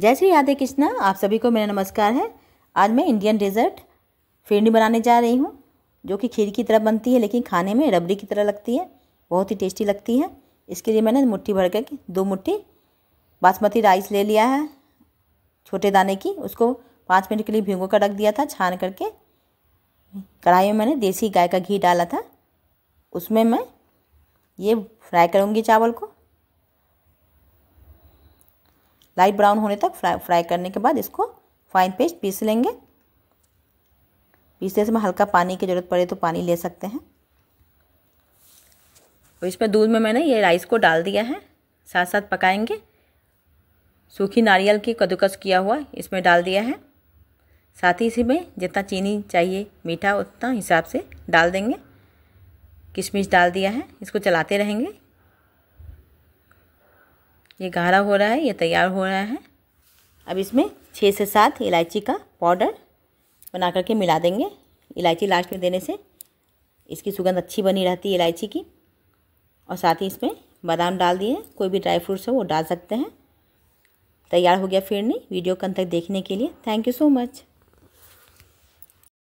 जय श्री राधे कृष्णा आप सभी को मेरा नमस्कार है आज मैं इंडियन डेजर्ट फिरनी बनाने जा रही हूँ जो कि खीर की तरह बनती है लेकिन खाने में रबड़ी की तरह लगती है बहुत ही टेस्टी लगती है इसके लिए मैंने मुट्ठी भर कर दो मुट्ठी बासमती राइस ले लिया है छोटे दाने की उसको पाँच मिनट के लिए भिंगो कर रख दिया था छान करके कढ़ाई में मैंने देसी गाय का घी डाला था उसमें मैं ये फ्राई करूँगी चावल को लाइट ब्राउन होने तक फ्राई फ्राई करने के बाद इसको फाइन पेस्ट पीस लेंगे पीसते समय हल्का पानी की ज़रूरत पड़े तो पानी ले सकते हैं और इसमें दूध में मैंने ये राइस को डाल दिया है साथ साथ पकाएंगे सूखी नारियल की कद्दूकस किया हुआ इसमें डाल दिया है साथ ही इसी में जितना चीनी चाहिए मीठा उतना हिसाब से डाल देंगे किशमिश डाल दिया है इसको चलाते रहेंगे ये गाढ़ा हो रहा है ये तैयार हो रहा है अब इसमें छः से सात इलायची का पाउडर बना करके मिला देंगे इलायची लास्ट में देने से इसकी सुगंध अच्छी बनी रहती है इलायची की और साथ ही इसमें बादाम डाल दिए कोई भी ड्राई फ्रूट्स हो वो डाल सकते हैं तैयार हो गया फिरनी वीडियो कल तक देखने के लिए थैंक यू सो मच